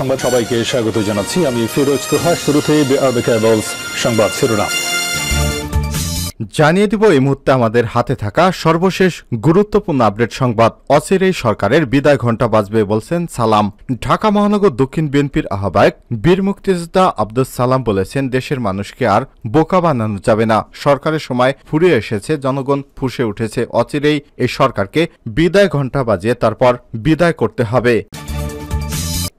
সংবাদ সবাইকে স্বাগত জানাচ্ছি আমি ফিরোজ তোহা শুরুতে সংবাদ শিরোনাম জানিয়ে দিব এই মুহূর্তে আমাদের হাতে থাকা সর্বশেষ গুরুত্বপূর্ণ আপডেট সংবাদ অচিরেই সরকারের বিদায় ঘণ্টা বাজবে বলছেন সালাম ঢাকা মহানগর দক্ষিণ বিএনপির আহ্বায়ক বীর মুক্তিযোদ্ধা আব্দুল সালাম বলেছেন দেশের মানুষকে আর বোকা বানানো যাবে না সরকারের সময় ফুরিয়ে এসেছে জনগণ ফুসে উঠেছে অচিরেই এই সরকারকে বিদায় ঘণ্টা বাজিয়ে তারপর বিদায় করতে হবে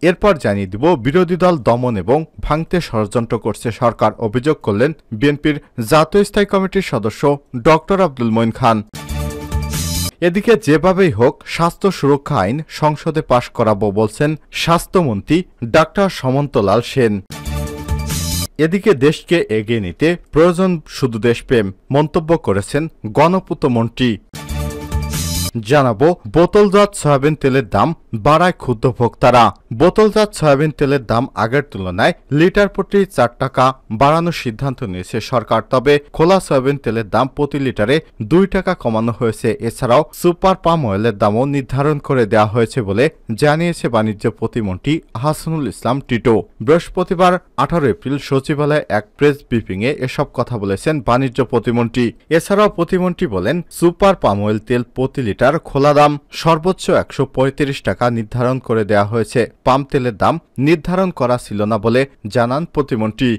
এরপর জানিয়ে দিব বিরোধী দল দমন এবং ভাঙতে ষড়যন্ত্র করছে সরকার অভিযোগ করলেন বিএনপির জাতীয় স্থায়ী কমিটির সদস্য ডক্টর আব্দুল মইন খান এদিকে যেভাবেই হোক স্বাস্থ্য সুরক্ষা আইন সংসদে পাশ করাবো বলছেন স্বাস্থ্যমন্ত্রী ডাক্তার সমন্তলাল সেন এদিকে দেশকে এগিয়ে নিতে প্রয়োজন শুধু দেশপ্রেম মন্তব্য করেছেন গণপূত মন্ত্রী জানাবো বোতলজাত সয়াবিন তেলের দাম বাড়ায় ক্ষুদ্র ভোক্তারা বোতলজাত সয়াবিন তেলের দাম আগের তুলনায় লিটার প্রতি চার টাকা বাড়ানোর সিদ্ধান্ত নিয়েছে সরকার তবে খোলা সয়াবিন তেলের দাম প্রতি লিটারে দুই টাকা কমানো হয়েছে এছাড়াও সুপার পাম অয়েলের দামও নির্ধারণ করে দেওয়া হয়েছে বলে জানিয়েছে বাণিজ্য প্রতিমন্ত্রী হাসানুল ইসলাম টিটো বৃহস্পতিবার আঠারো এপ্রিল সচিবালয়ে এক প্রেস ব্রিফিংয়ে এসব কথা বলেছেন বাণিজ্য প্রতিমন্ত্রী এছাড়াও প্রতিমন্ত্রী বলেন সুপার পাম অয়েল তেল প্রতি লিটার লিটার খোলা দাম সর্বোচ্চ একশো টাকা নির্ধারণ করে দেয়া হয়েছে পাম তেলের দাম নির্ধারণ করা ছিল না বলে জানান প্রতিমন্ত্রী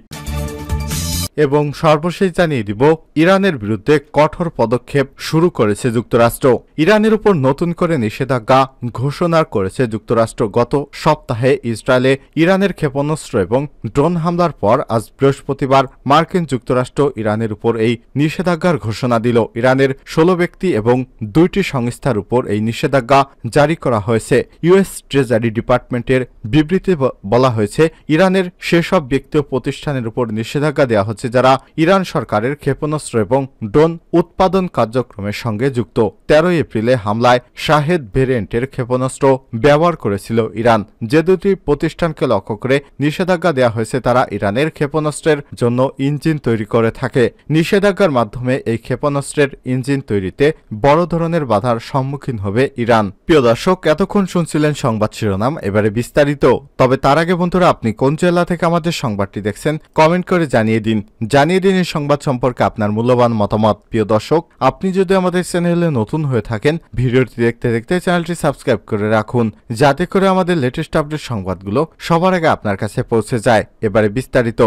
এবং সর্বশেষ জানিয়ে দিব ইরানের বিরুদ্ধে কঠোর পদক্ষেপ শুরু করেছে যুক্তরাষ্ট্র ইরানের উপর নতুন করে নিষেধাজ্ঞা ঘোষণা করেছে যুক্তরাষ্ট্র গত সপ্তাহে ইসরায়েলে ইরানের ক্ষেপণাস্ত্র এবং ড্রোন হামলার পর আজ বৃহস্পতিবার মার্কিন যুক্তরাষ্ট্র ইরানের উপর এই নিষেধাজ্ঞার ঘোষণা দিল ইরানের ষোলো ব্যক্তি এবং দুইটি সংস্থার উপর এই নিষেধাজ্ঞা জারি করা হয়েছে ইউএস ট্রেজারি ডিপার্টমেন্টের বিবৃতি বলা হয়েছে ইরানের সেসব ব্যক্তি ও প্রতিষ্ঠানের উপর নিষেধাজ্ঞা দেওয়া হচ্ছে হচ্ছে যারা ইরান সরকারের ক্ষেপণাস্ত্র এবং ড্রোন উৎপাদন কার্যক্রমের সঙ্গে যুক্ত ১৩ এপ্রিলে হামলায় শাহেদ ভেরিয়েন্টের ক্ষেপণাস্ত্র ব্যবহার করেছিল ইরান যে দুটি প্রতিষ্ঠানকে লক্ষ্য করে নিষেধাজ্ঞা দেওয়া হয়েছে তারা ইরানের ক্ষেপণাস্ত্রের জন্য ইঞ্জিন তৈরি করে থাকে নিষেধাজ্ঞার মাধ্যমে এই ক্ষেপণাস্ত্রের ইঞ্জিন তৈরিতে বড় ধরনের বাধার সম্মুখীন হবে ইরান প্রিয় দর্শক এতক্ষণ শুনছিলেন সংবাদ শিরোনাম এবারে বিস্তারিত তবে তার আগে বন্ধুরা আপনি কোন জেলা থেকে আমাদের সংবাদটি দেখছেন কমেন্ট করে জানিয়ে দিন জানিয়ে দিন এই সংবাদ সম্পর্কে আপনার মূল্যবান মতামত প্রিয় দর্শক আপনি যদি আমাদের চ্যানেলে নতুন হয়ে থাকেন ভিডিওটি দেখতে দেখতে চ্যানেলটি সাবস্ক্রাইব করে রাখুন যাতে করে আমাদের লেটেস্ট আপডেট সংবাদগুলো সবার আগে আপনার কাছে পৌঁছে যায় এবারে বিস্তারিত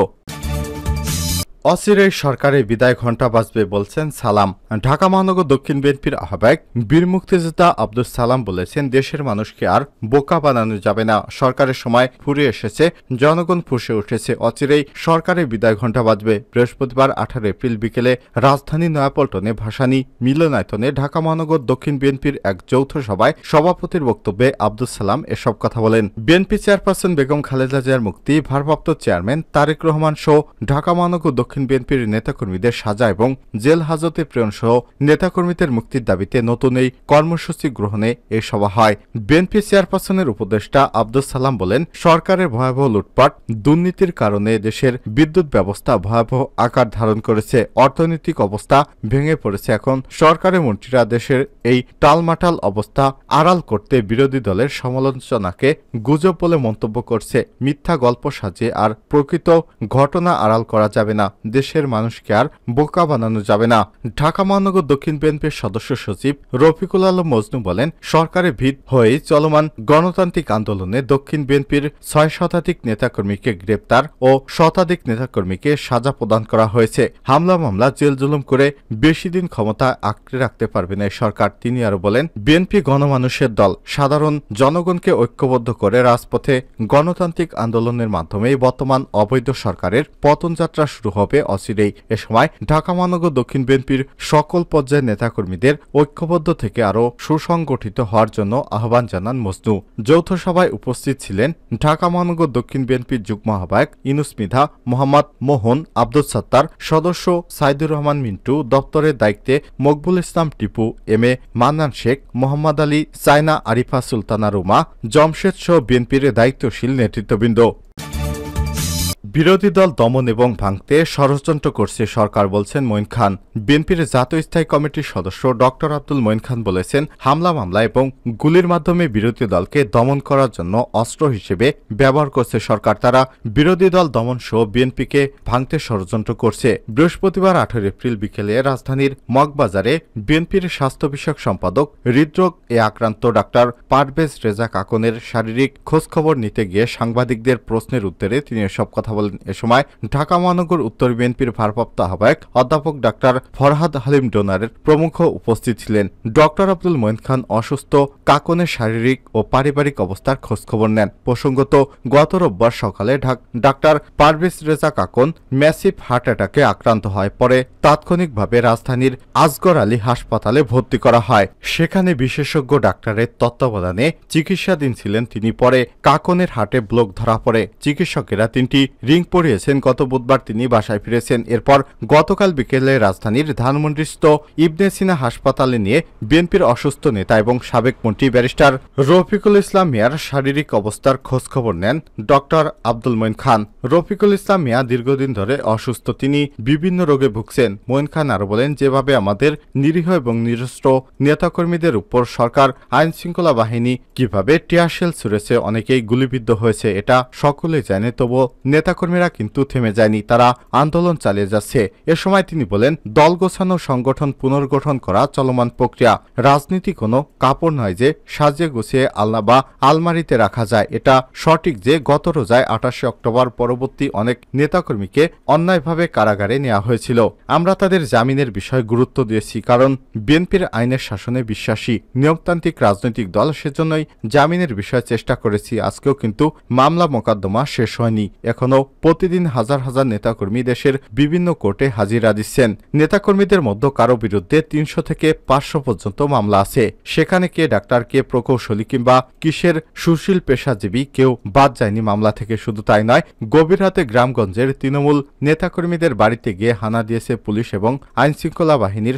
অসিরের সরকারে বিদায় ঘণ্টা বাজবে বলছেন সালাম ঢাকা মহানগর দক্ষিণ বিএনপির আহ্বায়ক বীর মুক্তিযোদ্ধা আব্দুল সালাম বলেছেন দেশের মানুষকে আর বোকা বানানো যাবে না সরকারের সময় ফুরে এসেছে জনগণ ফুসে উঠেছে অচিরেই সরকারে বিদায় ঘণ্টা বাজবে বৃহস্পতিবার আঠারো এপ্রিল বিকেলে রাজধানী নয়াপল্টনে ভাসানী মিলনায়তনে ঢাকা মহানগর দক্ষিণ বিএনপির এক যৌথ সভায় সভাপতির বক্তব্যে আব্দুল সালাম এসব কথা বলেন বিএনপি চেয়ারপারসন বেগম খালেদা জিয়ার মুক্তি ভারপ্রাপ্ত চেয়ারম্যান তারেক রহমান সহ ঢাকা মহানগর দক্ষিণ দক্ষিণ বিএনপির নেতাকর্মীদের সাজা এবং জেল হাজতে প্রেরণ সহ নেতাকর্মীদের মুক্তির দাবিতে নতুন এই কর্মসূচি গ্রহণে এ সভা হয় বিএনপি চেয়ারপারসনের উপদেষ্টা আব্দুল সালাম বলেন সরকারের ভয়াবহ লুটপাট দুর্নীতির কারণে দেশের বিদ্যুৎ ব্যবস্থা ভয়াবহ আকার ধারণ করেছে অর্থনৈতিক অবস্থা ভেঙে পড়েছে এখন সরকারের মন্ত্রীরা দেশের এই টালমাটাল অবস্থা আড়াল করতে বিরোধী দলের সমালোচনাকে গুজব বলে মন্তব্য করছে মিথ্যা গল্প সাজিয়ে আর প্রকৃত ঘটনা আড়াল করা যাবে না দেশের মানুষকে আর বোকা বানানো যাবে না ঢাকা মহানগর দক্ষিণ বিএনপির সদস্য সচিব রফিকুল আলম মজনু বলেন সরকারের ভিত হয়ে চলমান গণতান্ত্রিক আন্দোলনে দক্ষিণ বিএনপির ছয় শতাধিক নেতাকর্মীকে গ্রেপ্তার ও শতাধিক নেতাকর্মীকে সাজা প্রদান করা হয়েছে হামলা মামলা জেল জুলুম করে বেশি দিন ক্ষমতা আঁকড়ে রাখতে পারবে না সরকার তিনি আরো বলেন বিএনপি গণমানুষের দল সাধারণ জনগণকে ঐক্যবদ্ধ করে রাজপথে গণতান্ত্রিক আন্দোলনের মাধ্যমে বর্তমান অবৈধ সরকারের পতনযাত্রা শুরু হবে হবে অচিরেই এ সময় ঢাকা মহানগর দক্ষিণ বিএনপির সকল পর্যায়ের নেতাকর্মীদের ঐক্যবদ্ধ থেকে আরও সুসংগঠিত হওয়ার জন্য আহ্বান জানান মজনু যৌথ সভায় উপস্থিত ছিলেন ঢাকা মহানগর দক্ষিণ বিএনপির যুগ্ম আহ্বায়ক ইনুস মিধা মোহাম্মদ মোহন আব্দুল সত্তার সদস্য সাইদুর রহমান মিন্টু দপ্তরের দায়িত্বে মকবুল ইসলাম টিপু এম এ মান্নান শেখ মোহাম্মদ আলী চায়না আরিফা সুলতানা রুমা জমশেদ সহ বিএনপির দায়িত্বশীল নেতৃত্ববৃন্দ বিরোধী দল দমন এবং ভাঙতে ষড়যন্ত্র করছে সরকার বলছেন মঈন খান বিএনপির জাতীয় স্থায়ী কমিটির সদস্য ডক্টর আব্দুল মঈন খান বলেছেন হামলা মামলা এবং গুলির মাধ্যমে বিরোধী দলকে দমন করার জন্য অস্ত্র হিসেবে ব্যবহার করছে সরকার তারা বিরোধী দল দমন সহ বিএনপিকে ভাঙতে ষড়যন্ত্র করছে বৃহস্পতিবার আঠারো এপ্রিল বিকেলে রাজধানীর মগবাজারে বিএনপির স্বাস্থ্য বিষয়ক সম্পাদক হৃদরোগ এ আক্রান্ত ডাক্তার পারভেজ রেজা কাকনের শারীরিক খোঁজখবর নিতে গিয়ে সাংবাদিকদের প্রশ্নের উত্তরে তিনি এসব কথা বলেন বলেন এ সময় ঢাকা মহানগর উত্তর বিএনপির ভারপ্রাপ্ত আহ্বায়ক অধ্যাপক ডাক্তার ফরহাদ হালিম ডোনারের প্রমুখ উপস্থিত ছিলেন ডক্টর আব্দুল মঈন খান অসুস্থ কাকনের শারীরিক ও পারিবারিক অবস্থার খোঁজখবর নেন প্রসঙ্গত গত রোববার সকালে doctor Parvez Reza Kakon massive heart অ্যাটাকে আক্রান্ত হয় পরে তাৎক্ষণিকভাবে রাজধানীর আজগর আলী হাসপাতালে ভর্তি করা হয় সেখানে বিশেষজ্ঞ ডাক্তারের তত্ত্বাবধানে চিকিৎসাধীন ছিলেন তিনি পরে কাকনের হাটে ব্লক ধরা পড়ে চিকিৎসকেরা তিনটি রিং পড়িয়েছেন গত বুধবার তিনি বাসায় ফিরেছেন এরপর গতকাল বিকেলে রাজধানীর ধানমন্ডিস্থ ইবনে সিনা হাসপাতালে নিয়ে বিএনপির অসুস্থ নেতা এবং সাবেক মন্ত্রী ব্যারিস্টার রফিকুল ইসলাম মিয়ার শারীরিক অবস্থার খোঁজখবর নেন ডক্টর আব্দুল মঈন খান রফিকুল ইসলাম মিয়া দীর্ঘদিন ধরে অসুস্থ তিনি বিভিন্ন রোগে ভুগছেন মঈন খান আরও বলেন যেভাবে আমাদের নিরীহ এবং নিরস্ত্র নেতাকর্মীদের উপর সরকার আইন শৃঙ্খলা বাহিনী কিভাবে টিয়ারশেল ছুড়েছে অনেকেই গুলিবিদ্ধ হয়েছে এটা সকলে জানে তবু নেতা নেতাকর্মীরা কিন্তু থেমে যায়নি তারা আন্দোলন চালিয়ে যাচ্ছে এ সময় তিনি বলেন দল গোছানো সংগঠন পুনর্গঠন করা চলমান প্রক্রিয়া রাজনীতি কোনো কাপড় নয় যে সাজিয়ে গুছিয়ে আলনা বা আলমারিতে রাখা যায় এটা সঠিক যে গত রোজায় আঠাশে অক্টোবর পরবর্তী অনেক নেতাকর্মীকে অন্যায়ভাবে কারাগারে নেওয়া হয়েছিল আমরা তাদের জামিনের বিষয় গুরুত্ব দিয়েছি কারণ বিএনপির আইনের শাসনে বিশ্বাসী নিয়মতান্ত্রিক রাজনৈতিক দল সেজন্যই জামিনের বিষয়ে চেষ্টা করেছি আজকেও কিন্তু মামলা মোকদ্দমা শেষ হয়নি এখনও প্রতিদিন হাজার হাজার নেতাকর্মী দেশের বিভিন্ন কোর্টে হাজিরা দিচ্ছেন নেতাকর্মীদের মধ্যে কারো বিরুদ্ধে তিনশো থেকে পাঁচশো পর্যন্ত মামলা আছে সেখানে কে ডাক্তার কে প্রকৌশলী কিংবা কিসের সুশীল পেশাজীবী কেউ বাদ যায়নি মামলা থেকে শুধু তাই নয় গভীর রাতে গ্রামগঞ্জের তৃণমূল নেতাকর্মীদের বাড়িতে গিয়ে হানা দিয়েছে পুলিশ এবং আইনশৃঙ্খলা বাহিনীর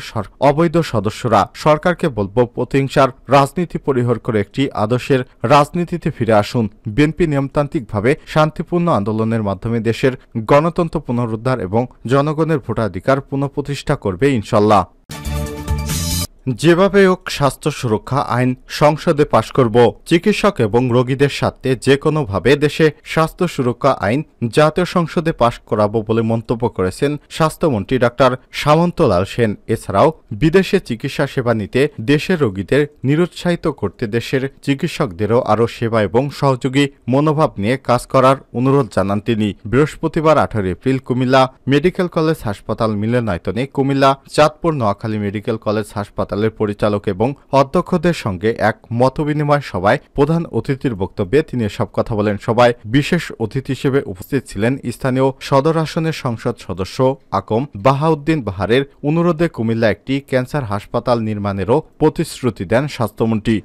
অবৈধ সদস্যরা সরকারকে বলবো প্রতিহিংসার রাজনীতি পরিহর করে একটি আদর্শের রাজনীতিতে ফিরে আসুন বিএনপি নিয়মতান্ত্রিকভাবে শান্তিপূর্ণ আন্দোলনের মাধ্যমে মাধ্যমে দেশের গণতন্ত্র পুনরুদ্ধার এবং জনগণের ভোটাধিকার পুনঃপ্রতিষ্ঠা করবে ইনশাল্লাহ যেভাবে হোক স্বাস্থ্য সুরক্ষা আইন সংসদে পাশ করব চিকিৎসক এবং রোগীদের স্বার্থে যে কোনোভাবে দেশে স্বাস্থ্য সুরক্ষা আইন জাতীয় সংসদে পাশ করাবো বলে মন্তব্য করেছেন স্বাস্থ্যমন্ত্রী ডাক্তার সামন্তলাল সেন এছাড়াও বিদেশে চিকিৎসা সেবা নিতে দেশের রোগীদের নিরুৎসাহিত করতে দেশের চিকিৎসকদেরও আরও সেবা এবং সহযোগী মনোভাব নিয়ে কাজ করার অনুরোধ জানান তিনি বৃহস্পতিবার আঠারো এপ্রিল কুমিল্লা মেডিকেল কলেজ হাসপাতাল মিলনায়তনে কুমিল্লা চাঁদপুর নোয়াখালী মেডিকেল কলেজ হাসপাতাল সালের পরিচালক এবং অধ্যক্ষদের সঙ্গে এক মতবিনিময় সভায় প্রধান অতিথির বক্তব্যে তিনি সব কথা বলেন সবাই বিশেষ অতিথি হিসেবে উপস্থিত ছিলেন স্থানীয় সদর আসনের সংসদ সদস্য আকম বাহাউদ্দিন বাহারের অনুরোধে কুমিল্লা একটি ক্যান্সার হাসপাতাল নির্মাণেরও প্রতিশ্রুতি দেন স্বাস্থ্যমন্ত্রী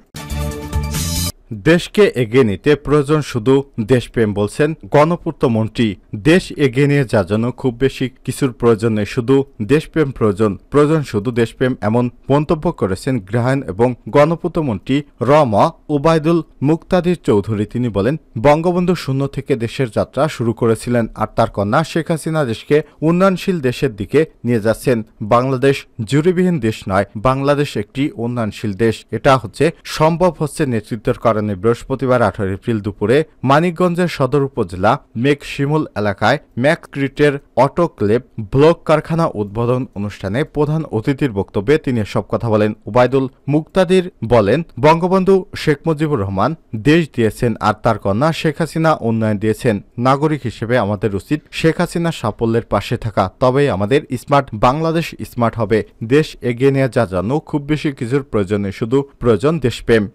দেশকে এগিয়ে নিতে প্রয়োজন শুধু দেশপ্রেম বলছেন গণপূর্ত মন্ত্রী দেশ এগিয়ে নিয়ে যার জন্য খুব বেশি কিছুর প্রয়োজন নেই শুধু দেশপ্রেম প্রয়োজন প্রয়োজন শুধু দেশপ্রেম এমন মন্তব্য করেছেন গ্রাহায়ণ এবং গণপূর্ত মন্ত্রী রমা ওবায়দুল মুক্তাদির চৌধুরী তিনি বলেন বঙ্গবন্ধু শূন্য থেকে দেশের যাত্রা শুরু করেছিলেন আর তার কন্যা শেখ হাসিনা দেশকে উন্নয়নশীল দেশের দিকে নিয়ে যাচ্ছেন বাংলাদেশ জুরিবিহীন দেশ নয় বাংলাদেশ একটি উন্নয়নশীল দেশ এটা হচ্ছে সম্ভব হচ্ছে নেতৃত্বের কারণে আগামী বৃহস্পতিবার আঠারো এপ্রিল দুপুরে মানিকগঞ্জের সদর উপজেলা মেঘশিমুল এলাকায় ম্যাকক্রিটের অটোক্লেপ ব্লক কারখানা উদ্বোধন অনুষ্ঠানে প্রধান অতিথির বক্তব্যে তিনি সব কথা বলেন উবায়দুল মুক্তাদির বলেন বঙ্গবন্ধু শেখ মুজিবুর রহমান দেশ দিয়েছেন আর তার কন্যা শেখ হাসিনা উন্নয়ন দিয়েছেন নাগরিক হিসেবে আমাদের উচিত শেখ হাসিনা সাফল্যের পাশে থাকা তবেই আমাদের স্মার্ট বাংলাদেশ স্মার্ট হবে দেশ এগিয়ে নিয়ে যা জানো খুব বেশি কিছুর প্রয়োজন শুধু প্রয়োজন দেশপ্রেম